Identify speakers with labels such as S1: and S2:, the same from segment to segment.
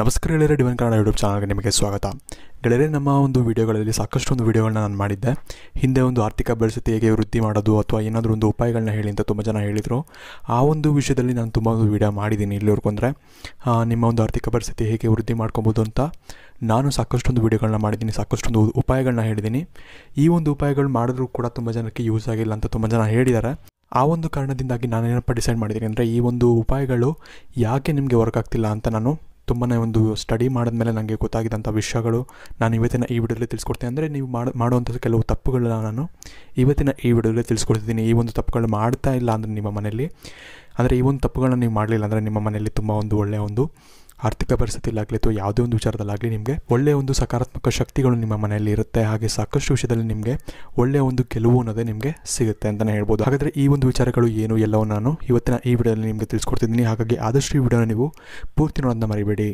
S1: ನಮಸ್ಕಾರ ಗೆಳೆಯರೆ ಡಿವನ್ ಕನ್ನಡ ಯೂಟ್ಯೂಬ್ ಚಾನಲ್ಗೆ ನಿಮಗೆ ಸ್ವಾಗತ ಗೆಳೆಯರೆ ನಮ್ಮ ಒಂದು ವಿಡಿಯೋಗಳಲ್ಲಿ ಸಾಕಷ್ಟು ಒಂದು ವಿಡಿಯೋಗಳನ್ನ ನಾನು ಮಾಡಿದ್ದೆ ಹಿಂದೆ ಒಂದು ಆರ್ಥಿಕ ಪರಿಸ್ಥಿತಿ ಹೇಗೆ ವೃದ್ಧಿ ಮಾಡೋದು ಅಥವಾ ಏನಾದರೂ ಒಂದು ಉಪಾಯಗಳನ್ನ ಹೇಳಿ ಅಂತ ತುಂಬ ಜನ ಹೇಳಿದರು ಆ ಒಂದು ವಿಷಯದಲ್ಲಿ ನಾನು ತುಂಬ ಒಂದು ವಿಡಿಯೋ ಮಾಡಿದ್ದೀನಿ ಇಲ್ಲಿವರೆಗೂ ಅಂದರೆ ನಿಮ್ಮ ಒಂದು ಆರ್ಥಿಕ ಪರಿಸ್ಥಿತಿ ಹೇಗೆ ವೃದ್ಧಿ ಮಾಡ್ಕೊಬೋದು ಅಂತ ನಾನು ಸಾಕಷ್ಟೊಂದು ವೀಡಿಯೋಗಳನ್ನ ಮಾಡಿದ್ದೀನಿ ಸಾಕಷ್ಟೊಂದು ಉಪಾಯಗಳನ್ನ ಹೇಳಿದ್ದೀನಿ ಈ ಒಂದು ಉಪಾಯಗಳು ಮಾಡಿದ್ರೂ ಕೂಡ ತುಂಬ ಜನಕ್ಕೆ ಯೂಸ್ ಆಗಿಲ್ಲ ಅಂತ ತುಂಬ ಜನ ಹೇಳಿದ್ದಾರೆ ಆ ಒಂದು ಕಾರಣದಿಂದಾಗಿ ನಾನು ಏನಪ್ಪ ಡಿಸೈಡ್ ಮಾಡಿದ್ದೀನಿ ಅಂದರೆ ಈ ಒಂದು ಉಪಾಯಗಳು ಯಾಕೆ ನಿಮಗೆ ವರ್ಕ್ ಆಗ್ತಿಲ್ಲ ಅಂತ ನಾನು ತುಂಬನೇ ಒಂದು ಸ್ಟಡಿ ಮಾಡಿದ್ಮೇಲೆ ನನಗೆ ಗೊತ್ತಾಗಿದ್ದಂಥ ವಿಷಯಗಳು ನಾನು ಇವತ್ತಿನ ಈ ವಿಡಿಯೋದಲ್ಲಿ ತಿಳಿಸ್ಕೊಡ್ತೀನಿ ಅಂದರೆ ನೀವು ಮಾಡಿ ಮಾಡುವಂಥ ಕೆಲವು ತಪ್ಪುಗಳನ್ನ ನಾನು ಇವತ್ತಿನ ಈ ವಿಡಿಯೋದಲ್ಲಿ ತಿಳಿಸ್ಕೊಡ್ತಿದ್ದೀನಿ ಈ ಒಂದು ತಪ್ಪುಗಳು ಮಾಡ್ತಾ ಇಲ್ಲ ಅಂದರೆ ನಿಮ್ಮ ಮನೆಯಲ್ಲಿ ಅಂದರೆ ಈ ಒಂದು ತಪ್ಪುಗಳನ್ನ ನೀವು ಮಾಡಲಿಲ್ಲ ಅಂದರೆ ನಿಮ್ಮ ಮನೆಯಲ್ಲಿ ತುಂಬ ಒಂದು ಒಳ್ಳೆಯ ಒಂದು ಆರ್ಥಿಕ ಪರಿಸ್ಥಿತಿಯಲ್ಲಾಗಲಿ ಅಥವಾ ಯಾವುದೇ ಒಂದು ವಿಚಾರದಲ್ಲಾಗಲಿ ನಿಮಗೆ ಒಳ್ಳೆಯ ಒಂದು ಸಕಾರಾತ್ಮಕ ಶಕ್ತಿಗಳು ನಿಮ್ಮ ಮನೆಯಲ್ಲಿ ಇರುತ್ತೆ ಹಾಗೆ ಸಾಕಷ್ಟು ವಿಷಯದಲ್ಲಿ ನಿಮಗೆ ಒಳ್ಳೆಯ ಒಂದು ಗೆಲುವು ಅನ್ನೋದೇ ನಿಮಗೆ ಸಿಗುತ್ತೆ ಅಂತಲೇ ಹೇಳ್ಬೋದು ಹಾಗಾದರೆ ಈ ಒಂದು ವಿಚಾರಗಳು ಏನು ಎಲ್ಲವೂ ನಾನು ಇವತ್ತಿನ ಈ ವಿಡಿಯೋದಲ್ಲಿ ನಿಮಗೆ ತಿಳಿಸ್ಕೊಡ್ತಿದ್ದೀನಿ ಹಾಗಾಗಿ ಆದಷ್ಟು ಈ ವಿಡಿಯೋನ ನೀವು ಪೂರ್ತಿ ನೋಡೋದನ್ನ ಮರಿಬೇಡಿ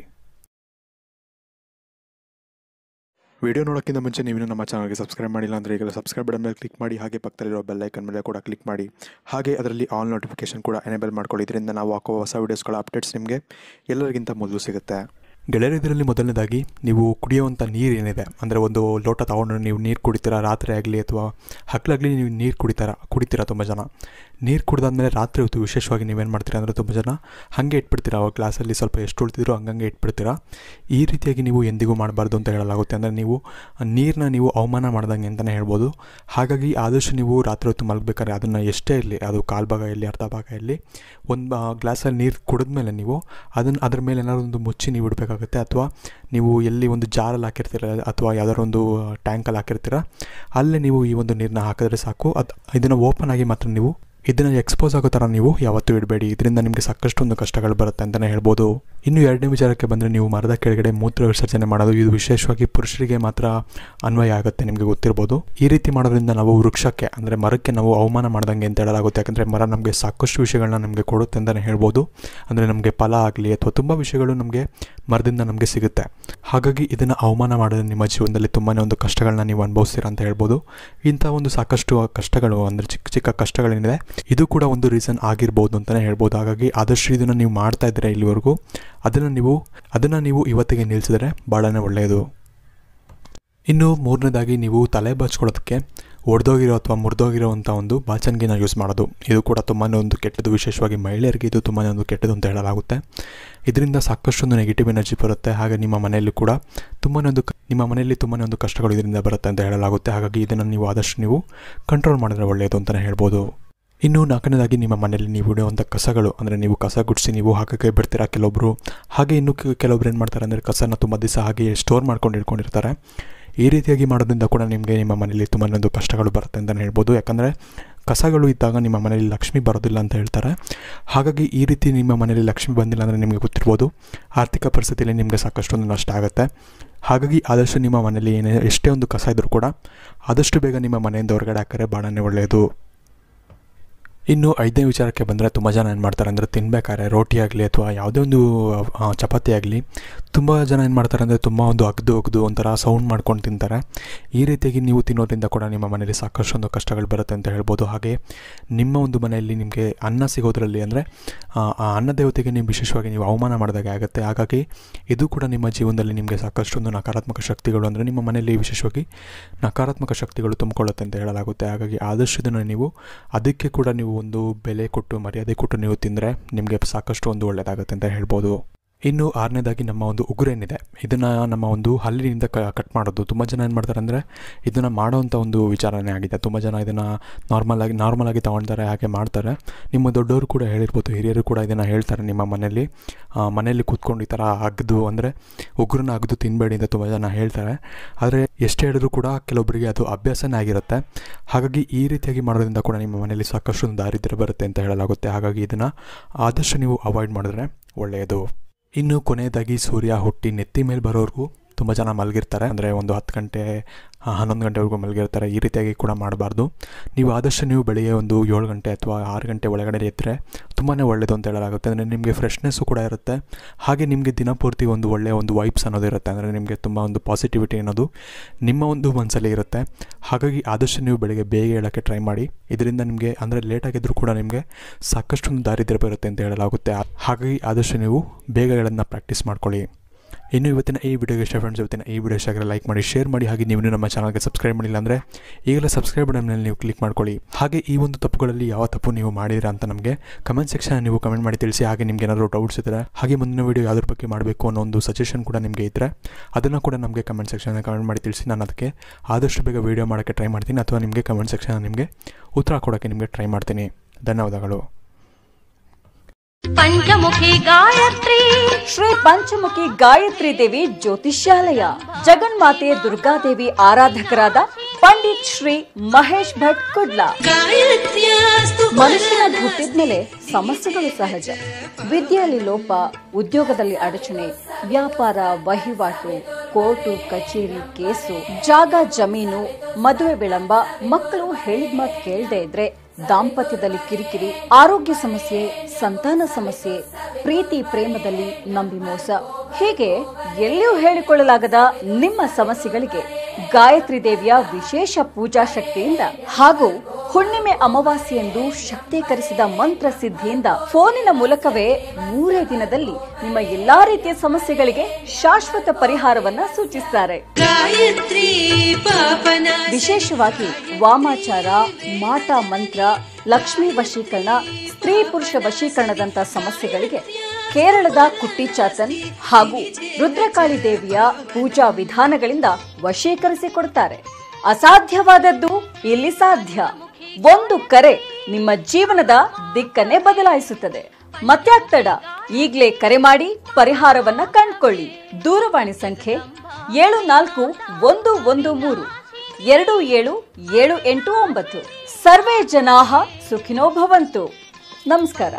S1: ವಿಡಿಯೋ ನೋಡೋಕ್ಕಿಂತ ಮುಂಚೆ ನೀವು ನಮ್ಮ ಚಾನಲ್ಗೆ ಸಬ್ಸ್ಕ್ರೈಬ್ ಮಾಡಿಲ್ಲ ಅಂದರೆ ಈಗ ಸಬ್ಸ್ಕ್ರೈಬ್ ಬಟನ್ ಮೇಲೆ ಕ್ಲಿಕ್ ಮಾಡಿ ಹಾಗೆ ಪಕ್ಕದಲ್ಲಿರೋ ಬೆಲ್ಲೈಕನ್ ಮೇಲೆ ಕೂಡ ಕ್ಲಿಕ್ ಮಾಡಿ ಹಾಗೆ ಅದರಲ್ಲಿ ಆಲ್ ನೋಟಿಫಿಕೇಷನ್ ಕೂಡ ಎನೇಬಲ್ ಮಾಡ್ಕೊಳ್ಳಿ ಇದರಿಂದ ನಾವು ಹಾಕುವ ಹೊಸ ವೀಡಿಯೋಸ್ಗಳ ಅಪ್ಡೇಟ್ಸ್ ನಿಮಗೆ ಎಲ್ಲರಿಗಿಂತ ಮೊದಲು ಸಿಗುತ್ತೆ ಇದರಲ್ಲಿ ಮೊದಲನೇದಾಗಿ ನೀವು ಕುಡಿಯುವಂಥ ನೀರೇನಿದೆ ಏನಿದೆ ಅಂದರೆ ಒಂದು ಲೋಟ ತಗೊಂಡು ನೀವು ನೀರು ಕುಡಿತೀರಾ ರಾತ್ರಿ ಆಗಲಿ ಅಥವಾ ಹಕ್ಕಲಾಗಲಿ ನೀವು ನೀರು ಕುಡಿತಾರ ಕುಡಿತೀರಾ ತುಂಬ ಜನ ನೀರು ಕುಡ್ದಾದ್ಮೇಲೆ ರಾತ್ರಿ ಹೊತ್ತು ವಿಶೇಷವಾಗಿ ನೀವೇನು ಮಾಡ್ತೀರಾ ಅಂದರೆ ತುಂಬ ಜನ ಹಾಗೆ ಇಟ್ಬಿಡ್ತೀರಾ ಆ ಗ್ಲಾಸಲ್ಲಿ ಸ್ವಲ್ಪ ಎಷ್ಟು ಉಳಿತಿದ್ರು ಹಂಗಂಗೆ ಇಟ್ಬಿಡ್ತೀರಾ ಈ ರೀತಿಯಾಗಿ ನೀವು ಎಂದಿಗೂ ಮಾಡಬಾರ್ದು ಅಂತ ಹೇಳಲಾಗುತ್ತೆ ಅಂದರೆ ನೀವು ನೀರನ್ನ ನೀವು ಅವಮಾನ ಮಾಡ್ದಂಗೆ ಅಂತಲೇ ಹೇಳ್ಬೋದು ಹಾಗಾಗಿ ಆದಷ್ಟು ನೀವು ರಾತ್ರಿ ಹೊತ್ತು ಮಲಗಬೇಕಾದ್ರೆ ಅದನ್ನು ಎಷ್ಟೇ ಇರಲಿ ಅದು ಕಾಲು ಭಾಗ ಇರಲಿ ಅರ್ಧ ಭಾಗ ಇರಲಿ ಒಂದು ಗ್ಲಾಸಲ್ಲಿ ನೀರು ಕುಡಿದ ಮೇಲೆ ನೀವು ಅದನ್ನು ಅದ್ರ ಮೇಲೆ ಏನಾದರೂ ಒಂದು ಮುಚ್ಚಿ ನೀವು ಇಡಬೇಕಾಗುತ್ತೆ ಅಥವಾ ನೀವು ಎಲ್ಲಿ ಒಂದು ಜಾರಲ್ಲಿ ಹಾಕಿರ್ತೀರ ಅಥವಾ ಯಾವ್ದಾದ್ರು ಒಂದು ಟ್ಯಾಂಕಲ್ಲಿ ಹಾಕಿರ್ತೀರ ಅಲ್ಲೇ ನೀವು ಈ ಒಂದು ನೀರನ್ನ ಹಾಕಿದ್ರೆ ಸಾಕು ಅದು ಇದನ್ನು ಓಪನ್ ಆಗಿ ಮಾತ್ರ ನೀವು ಇದನ್ನು ಎಕ್ಸ್ಪೋಸ್ ಆಗೋ ಥರ ನೀವು ಯಾವತ್ತೂ ಇಡಬೇಡಿ ಇದರಿಂದ ನಿಮಗೆ ಸಾಕಷ್ಟು ಒಂದು ಕಷ್ಟಗಳು ಬರುತ್ತೆ ಅಂತಲೇ ಹೇಳ್ಬೋದು ಇನ್ನು ಎರಡನೇ ವಿಚಾರಕ್ಕೆ ಬಂದರೆ ನೀವು ಮರದ ಕೆಳಗಡೆ ಮೂತ್ರ ವಿಸರ್ಜನೆ ಮಾಡೋದು ಇದು ವಿಶೇಷವಾಗಿ ಪುರುಷರಿಗೆ ಮಾತ್ರ ಅನ್ವಯ ಆಗುತ್ತೆ ನಿಮಗೆ ಗೊತ್ತಿರ್ಬೋದು ಈ ರೀತಿ ಮಾಡೋದ್ರಿಂದ ನಾವು ವೃಕ್ಷಕ್ಕೆ ಅಂದರೆ ಮರಕ್ಕೆ ನಾವು ಅವಮಾನ ಮಾಡ್ದಂಗೆ ಅಂತ ಹೇಳಲಾಗುತ್ತೆ ಯಾಕಂದರೆ ಮರ ನಮಗೆ ಸಾಕಷ್ಟು ವಿಷಯಗಳನ್ನ ನಮಗೆ ಕೊಡುತ್ತೆ ಅಂತಲೇ ಹೇಳ್ಬೋದು ಅಂದರೆ ನಮಗೆ ಫಲ ಆಗಲಿ ಅಥವಾ ತುಂಬ ವಿಷಯಗಳು ನಮಗೆ ಮರದಿಂದ ನಮಗೆ ಸಿಗುತ್ತೆ ಹಾಗಾಗಿ ಇದನ್ನು ಅವಮಾನ ಮಾಡಿದ್ರೆ ನಿಮ್ಮ ಜೀವನದಲ್ಲಿ ತುಂಬಾ ಒಂದು ಕಷ್ಟಗಳನ್ನ ನೀವು ಅನುಭವಿಸ್ತೀರ ಅಂತ ಹೇಳ್ಬೋದು ಇಂಥ ಒಂದು ಸಾಕಷ್ಟು ಕಷ್ಟಗಳು ಅಂದರೆ ಚಿಕ್ಕ ಚಿಕ್ಕ ಕಷ್ಟಗಳೇನಿದೆ ಇದು ಕೂಡ ಒಂದು ರೀಸನ್ ಆಗಿರ್ಬೋದು ಅಂತಲೇ ಹೇಳ್ಬೋದು ಹಾಗಾಗಿ ಆದಷ್ಟು ಇದನ್ನು ನೀವು ಮಾಡ್ತಾ ಇದ್ದೀರಾ ಇಲ್ಲಿವರೆಗೂ ಅದನ್ನು ನೀವು ಅದನ್ನು ನೀವು ಇವತ್ತಿಗೆ ನಿಲ್ಲಿಸಿದರೆ ಭಾಳನೇ ಒಳ್ಳೆಯದು ಇನ್ನು ಮೂರನೇದಾಗಿ ನೀವು ತಲೆ ಬಾಚ್ಕೊಳ್ಳೋದಕ್ಕೆ ಒಡೆದೋಗಿರೋ ಅಥವಾ ಮುರಿದೋಗಿರೋ ಅಂಥ ಒಂದು ಬಾಚನ್ಗಿನ ಯೂಸ್ ಮಾಡೋದು ಇದು ಕೂಡ ತುಂಬಾ ಒಂದು ಕೆಟ್ಟದ್ದು ವಿಶೇಷವಾಗಿ ಮಹಿಳೆಯರಿಗೆ ಇದು ತುಂಬಾ ಒಂದು ಕೆಟ್ಟದ್ದು ಅಂತ ಹೇಳಲಾಗುತ್ತೆ ಇದರಿಂದ ಒಂದು ನೆಗೆಟಿವ್ ಎನರ್ಜಿ ಬರುತ್ತೆ ಹಾಗೆ ನಿಮ್ಮ ಮನೆಯಲ್ಲೂ ಕೂಡ ತುಂಬಾ ಒಂದು ನಿಮ್ಮ ಮನೆಯಲ್ಲಿ ತುಂಬಾ ಒಂದು ಕಷ್ಟಗಳು ಇದರಿಂದ ಬರುತ್ತೆ ಅಂತ ಹೇಳಲಾಗುತ್ತೆ ಹಾಗಾಗಿ ಇದನ್ನು ನೀವು ಆದಷ್ಟು ನೀವು ಕಂಟ್ರೋಲ್ ಮಾಡಿದ್ರೆ ಒಳ್ಳೆಯದು ಅಂತಲೇ ಹೇಳ್ಬೋದು ಇನ್ನು ನಾಲ್ಕನೇದಾಗಿ ನಿಮ್ಮ ಮನೆಯಲ್ಲಿ ನೀವು ಇಡುವಂಥ ಕಸಗಳು ಅಂದರೆ ನೀವು ಕಸ ಗುಡಿಸಿ ನೀವು ಹಾಕೋಕೆ ಬಿಡ್ತೀರಾ ಕೆಲವೊಬ್ಬರು ಹಾಗೆ ಇನ್ನು ಕೆಲವೊಬ್ರು ಏನು ಮಾಡ್ತಾರೆ ಅಂದರೆ ಕಸನ ತುಂಬ ದಿವಸ ಹಾಗೆ ಸ್ಟೋರ್ ಮಾಡ್ಕೊಂಡು ಇಟ್ಕೊಂಡಿರ್ತಾರೆ ಈ ರೀತಿಯಾಗಿ ಮಾಡೋದ್ರಿಂದ ಕೂಡ ನಿಮಗೆ ನಿಮ್ಮ ಮನೆಯಲ್ಲಿ ತುಂಬನೊಂದು ಕಷ್ಟಗಳು ಬರುತ್ತೆ ಅಂತಲೇ ಹೇಳ್ಬೋದು ಯಾಕಂದರೆ ಕಸಗಳು ಇದ್ದಾಗ ನಿಮ್ಮ ಮನೆಯಲ್ಲಿ ಲಕ್ಷ್ಮಿ ಬರೋದಿಲ್ಲ ಅಂತ ಹೇಳ್ತಾರೆ ಹಾಗಾಗಿ ಈ ರೀತಿ ನಿಮ್ಮ ಮನೆಯಲ್ಲಿ ಲಕ್ಷ್ಮಿ ಬಂದಿಲ್ಲ ಅಂದರೆ ನಿಮಗೆ ಗೊತ್ತಿರ್ಬೋದು ಆರ್ಥಿಕ ಪರಿಸ್ಥಿತಿಯಲ್ಲಿ ನಿಮಗೆ ಸಾಕಷ್ಟು ಒಂದು ನಷ್ಟ ಆಗುತ್ತೆ ಹಾಗಾಗಿ ಆದಷ್ಟು ನಿಮ್ಮ ಮನೆಯಲ್ಲಿ ಏನೇ ಎಷ್ಟೇ ಒಂದು ಕಸ ಇದ್ದರೂ ಕೂಡ ಆದಷ್ಟು ಬೇಗ ನಿಮ್ಮ ಮನೆಯಿಂದ ಹೊರಗಡೆ ಹಾಕಿದ್ರೆ ಬಾಣನೆ ಒಳ್ಳೆಯದು ಇನ್ನು ಐದನೇ ವಿಚಾರಕ್ಕೆ ಬಂದರೆ ತುಂಬ ಜನ ಏನು ಮಾಡ್ತಾರೆ ಅಂದರೆ ತಿನ್ಬೇಕಾದ್ರೆ ರೋಟಿ ಆಗಲಿ ಅಥವಾ ಯಾವುದೇ ಒಂದು ಚಪಾತಿ ಆಗಲಿ ತುಂಬ ಜನ ಏನು ಮಾಡ್ತಾರೆ ಅಂದರೆ ತುಂಬ ಒಂದು ಅಗ್ದು ಅಗ್ದು ಒಂಥರ ಸೌಂಡ್ ಮಾಡ್ಕೊಂಡು ತಿಂತಾರೆ ಈ ರೀತಿಯಾಗಿ ನೀವು ತಿನ್ನೋದ್ರಿಂದ ಕೂಡ ನಿಮ್ಮ ಮನೆಯಲ್ಲಿ ಸಾಕಷ್ಟೊಂದು ಕಷ್ಟಗಳು ಬರುತ್ತೆ ಅಂತ ಹೇಳ್ಬೋದು ಹಾಗೆ ನಿಮ್ಮ ಒಂದು ಮನೆಯಲ್ಲಿ ನಿಮಗೆ ಅನ್ನ ಸಿಗೋದರಲ್ಲಿ ಅಂದರೆ ಆ ಅನ್ನ ದೇವತೆಗೆ ನೀವು ವಿಶೇಷವಾಗಿ ನೀವು ಅವಮಾನ ಮಾಡಿದಾಗೆ ಆಗುತ್ತೆ ಹಾಗಾಗಿ ಇದು ಕೂಡ ನಿಮ್ಮ ಜೀವನದಲ್ಲಿ ನಿಮಗೆ ಸಾಕಷ್ಟೊಂದು ನಕಾರಾತ್ಮಕ ಶಕ್ತಿಗಳು ಅಂದರೆ ನಿಮ್ಮ ಮನೆಯಲ್ಲಿ ವಿಶೇಷವಾಗಿ ನಕಾರಾತ್ಮಕ ಶಕ್ತಿಗಳು ತುಂಬಿಕೊಳ್ಳುತ್ತೆ ಅಂತ ಹೇಳಲಾಗುತ್ತೆ ಹಾಗಾಗಿ ಆದಷ್ಟು ದಿನ ನೀವು ಅದಕ್ಕೆ ಕೂಡ ನೀವು ಒಂದು ಬೆಲೆ ಕೊಟ್ಟು ಮರ್ಯಾದೆ ಕೊಟ್ಟು ನೀವು ತಿಂದರೆ ನಿಮಗೆ ಸಾಕಷ್ಟು ಒಂದು ಒಳ್ಳೆಯದಾಗುತ್ತೆ ಅಂತ ಹೇಳ್ಬೋದು ಇನ್ನು ಆರನೇದಾಗಿ ನಮ್ಮ ಒಂದು ಉಗುರೇನಿದೆ ಇದನ್ನು ನಮ್ಮ ಒಂದು ಹಲ್ಲಿನಿಂದ ಕ ಕಟ್ ಮಾಡೋದು ತುಂಬ ಜನ ಏನು ಮಾಡ್ತಾರೆ ಅಂದರೆ ಇದನ್ನು ಮಾಡೋವಂಥ ಒಂದು ವಿಚಾರನೇ ಆಗಿದೆ ತುಂಬ ಜನ ಇದನ್ನು ನಾರ್ಮಲಾಗಿ ನಾರ್ಮಲಾಗಿ ತೊಗೊಳ್ತಾರೆ ಹಾಗೆ ಮಾಡ್ತಾರೆ ನಿಮ್ಮ ದೊಡ್ಡವರು ಕೂಡ ಹೇಳಿರ್ಬೋದು ಹಿರಿಯರು ಕೂಡ ಇದನ್ನು ಹೇಳ್ತಾರೆ ನಿಮ್ಮ ಮನೆಯಲ್ಲಿ ಮನೆಯಲ್ಲಿ ಕೂತ್ಕೊಂಡು ಈ ಥರ ಅಗ್ದು ಅಂದರೆ ಉಗುರನ್ನ ಅಗ್ದು ತಿನ್ನಬೇಡಿ ಅಂತ ತುಂಬ ಜನ ಹೇಳ್ತಾರೆ ಆದರೆ ಎಷ್ಟು ಹೇಳಿದ್ರು ಕೂಡ ಕೆಲವೊಬ್ಬರಿಗೆ ಅದು ಅಭ್ಯಾಸನೇ ಆಗಿರುತ್ತೆ ಹಾಗಾಗಿ ಈ ರೀತಿಯಾಗಿ ಮಾಡೋದ್ರಿಂದ ಕೂಡ ನಿಮ್ಮ ಮನೆಯಲ್ಲಿ ಸಾಕಷ್ಟು ದಾರಿದ್ರ್ಯ ಬರುತ್ತೆ ಅಂತ ಹೇಳಲಾಗುತ್ತೆ ಹಾಗಾಗಿ ಇದನ್ನು ಆದಷ್ಟು ನೀವು ಅವಾಯ್ಡ್ ಮಾಡಿದ್ರೆ ಒಳ್ಳೆಯದು ಇನ್ನು ಕೊನೆಯದಾಗಿ ಸೂರ್ಯ ಹುಟ್ಟಿ ನೆತ್ತಿ ಮೇಲೆ ಬರೋರ್ಗು ತುಂಬ ಜನ ಮಲಗಿರ್ತಾರೆ ಅಂದರೆ ಒಂದು ಹತ್ತು ಗಂಟೆ ಹನ್ನೊಂದು ಗಂಟೆವರೆಗೂ ಮಲಗಿರ್ತಾರೆ ಈ ರೀತಿಯಾಗಿ ಕೂಡ ಮಾಡಬಾರ್ದು ನೀವು ಆದಷ್ಟು ನೀವು ಬೆಳಿಗ್ಗೆ ಒಂದು ಏಳು ಗಂಟೆ ಅಥವಾ ಆರು ಗಂಟೆ ಒಳಗಡೆ ಎತ್ತರೆ ತುಂಬಾ ಒಳ್ಳೆಯದು ಅಂತ ಹೇಳಲಾಗುತ್ತೆ ಅಂದರೆ ನಿಮಗೆ ಫ್ರೆಶ್ನೆಸ್ಸು ಕೂಡ ಇರುತ್ತೆ ಹಾಗೆ ನಿಮಗೆ ದಿನಪೂರ್ತಿ ಒಂದು ಒಳ್ಳೆಯ ಒಂದು ವೈಬ್ಸ್ ಅನ್ನೋದು ಇರುತ್ತೆ ಅಂದರೆ ನಿಮಗೆ ತುಂಬ ಒಂದು ಪಾಸಿಟಿವಿಟಿ ಅನ್ನೋದು ನಿಮ್ಮ ಒಂದು ಮನಸ್ಸಲ್ಲಿ ಇರುತ್ತೆ ಹಾಗಾಗಿ ಆದಷ್ಟು ನೀವು ಬೆಳಗ್ಗೆ ಬೇಗ ಹೇಳೋಕ್ಕೆ ಟ್ರೈ ಮಾಡಿ ಇದರಿಂದ ನಿಮಗೆ ಅಂದರೆ ಲೇಟಾಗಿದ್ದರೂ ಕೂಡ ನಿಮಗೆ ಸಾಕಷ್ಟು ಒಂದು ದಾರಿದ್ರ್ಯ ಬರುತ್ತೆ ಅಂತ ಹೇಳಲಾಗುತ್ತೆ ಹಾಗಾಗಿ ಆದಷ್ಟು ನೀವು ಬೇಗ ಹೇಳೋದನ್ನ ಪ್ರಾಕ್ಟೀಸ್ ಮಾಡ್ಕೊಳ್ಳಿ ಇನ್ನು ಇವತ್ತಿನ ಈ ವಿಡಿಯೋಗೆ ಇಷ್ಟ ಫ್ರೆಂಡ್ಸ್ ಇವತ್ತಿನ ಈ ವಿಡಿಯೋ ಇಷ್ಟ ಲೈಕ್ ಮಾಡಿ ಶೇರ್ ಮಾಡಿ ಹಾಗೆ ನೀವು ನಮ್ಮ ಚಾನಲ್ಗೆ ಸಬ್ಸ್ಕ್ರೈಬ್ ಮಾಡಿಲ್ಲ ಅಂದರೆ ಈಗಲೇ ಸಬ್ಸ್ಕ್ರೈಬ್ ಬಟನ್ ಮೇಲೆ ನೀವು ಕ್ಲಿಕ್ ಮಾಡ್ಕೊಳ್ಳಿ ಹಾಗೆ ಈ ಒಂದು ತಪ್ಪುಗಳಲ್ಲಿ ಯಾವ ತಪ್ಪು ನೀವು ಮಾಡಿದ್ರೆ ಅಂತ ನಮಗೆ ಕಮೆಂಟ್ ಸೆಕ್ಷನ್ ನೀವು ಕಮೆಂಟ್ ಮಾಡಿ ತಿಳಿಸಿ ಹಾಗೆ ನಿಮ್ಗೆ ಏನಾದರೂ ಡೌಟ್ಸ್ ಇದ್ದರೆ ಹಾಗೆ ಮುಂದಿನ ವೀಡಿಯೋ ಯಾವುದ್ರ ಬಗ್ಗೆ ಮಾಡಬೇಕು ಅನ್ನೋ ಒಂದು ಸಜೆಷನ್ ಕೂಡ ನಿಮಗೆ ಇದ್ದರೆ ಅದನ್ನು ಕೂಡ ನಮಗೆ ಕಮೆಂಟ್ ಸೆಕ್ಷನ್ ಕಮೆಂಟ್ ಮಾಡಿ ತಿಳಿಸಿ ನಾನು ಅದಕ್ಕೆ ಆದಷ್ಟು ಬೇಗ ವೀಡಿಯೋ ಮಾಡೋಕ್ಕೆ ಟ್ರೈ ಮಾಡ್ತೀನಿ ಅಥವಾ ನಿಮಗೆ ಕಮೆಂಟ್ ಸೆಕ್ಷನ್ ನಿಮಗೆ ಉತ್ತರ ಕೊಡೋಕ್ಕೆ ನಿಮಗೆ ಟ್ರೈ ಮಾಡ್ತೀನಿ ಧನ್ಯವಾದಗಳು
S2: ಪಂಚಮುಖಿ ಗಾಯತ್ರಿ ಶ್ರೀ ಪಂಚಮುಖಿ ಗಾಯತ್ರಿ ದೇವಿ ಜ್ಯೋತಿಷ್ಯಾಲಯ ಜಗನ್ಮಾತೆ ದುರ್ಗಾದೇವಿ ಆರಾಧಕರಾದ ಪಂಡಿತ್ ಶ್ರೀ ಮಹೇಶ್ ಭಟ್ ಕುಡ್ಲ ಮನುಷ್ಯನ ಮೇಲೆ ಸಮಸ್ಯೆಗಳು ಸಹಜ ವಿದ್ಯೆಯಲ್ಲಿ ಲೋಪ ಉದ್ಯೋಗದಲ್ಲಿ ಅಡಚಣೆ ವ್ಯಾಪಾರ ವಹಿವಾಟು ಕೋರ್ಟು ಕಚೇರಿ ಕೇಸು ಜಾಗ ಜಮೀನು ಮದುವೆ ವಿಳಂಬ ಮಕ್ಕಳು ಹೇಳಿದ ಮಾತು ಕೇಳದೆ ಇದ್ರೆ ದಾಂಪತ್ಯದಲ್ಲಿ ಕಿರಿಕಿರಿ ಆರೋಗ್ಯ ಸಮಸ್ಯೆ ಸಂತಾನ ಸಮಸ್ಯೆ ಪ್ರೀತಿ ಪ್ರೇಮದಲ್ಲಿ ನಂಬಿ ಮೋಸ ಹೀಗೆ ಎಲ್ಲಿಯೂ ಹೇಳಿಕೊಳ್ಳಲಾಗದ ನಿಮ್ಮ ಸಮಸ್ಯೆಗಳಿಗೆ ಗಾಯತ್ರಿ ದೇವಿಯ ವಿಶೇಷ ಪೂಜಾ ಶಕ್ತಿಯಿಂದ ಹಾಗೂ ಹುಣ್ಣಿಮೆ ಎಂದು ಶಕ್ತೀಕರಿಸಿದ ಮಂತ್ರ ಸಿದ್ಧಿಯಿಂದ ಫೋನಿನ ಮೂಲಕವೇ ಮೂರೇ ದಿನದಲ್ಲಿ ನಿಮ್ಮ ಎಲ್ಲಾ ರೀತಿಯ ಸಮಸ್ಯೆಗಳಿಗೆ ಶಾಶ್ವತ ಪರಿಹಾರವನ್ನ ಸೂಚಿಸುತ್ತಾರೆ ವಿಶೇಷವಾಗಿ ವಾಮಾಚಾರ ಮಾಟ ಮಂತ್ರ ಲಕ್ಷ್ಮೀ ವಶೀಕರಣ ಸ್ತ್ರೀ ಪುರುಷ ವಶೀಕರಣದಂಥ ಸಮಸ್ಯೆಗಳಿಗೆ ಕೇರಳದ ಕುಟ್ಟಿಚಾತನ್ ಹಾಗೂ ರುದ್ರಕಾಳಿ ದೇವಿಯ ಪೂಜಾ ವಿಧಾನಗಳಿಂದ ವಶೀಕರಿಸಿಕೊಡ್ತಾರೆ ಅಸಾಧ್ಯವಾದದ್ದು ಇಲ್ಲಿ ಸಾಧ್ಯ ಒಂದು ಕರೆ ನಿಮ್ಮ ಜೀವನದ ದಿಕ್ಕನ್ನೇ ಬದಲಾಯಿಸುತ್ತದೆ ಮತ್ತಾಗ್ತಡ ಈಗಲೇ ಕರೆ ಮಾಡಿ ಪರಿಹಾರವನ್ನ ಕಂಡ್ಕೊಳ್ಳಿ ದೂರವಾಣಿ ಸಂಖ್ಯೆ ಏಳು ನಾಲ್ಕು ಒಂದು ಒಂದು ಮೂರು ಎರಡು ಏಳು ಏಳು ಎಂಟು ಒಂಬತ್ತು ಸರ್ವೇ ಜನಾಹ ಸುಖಿನೋ ಭವಂತು ನಮಸ್ಕಾರ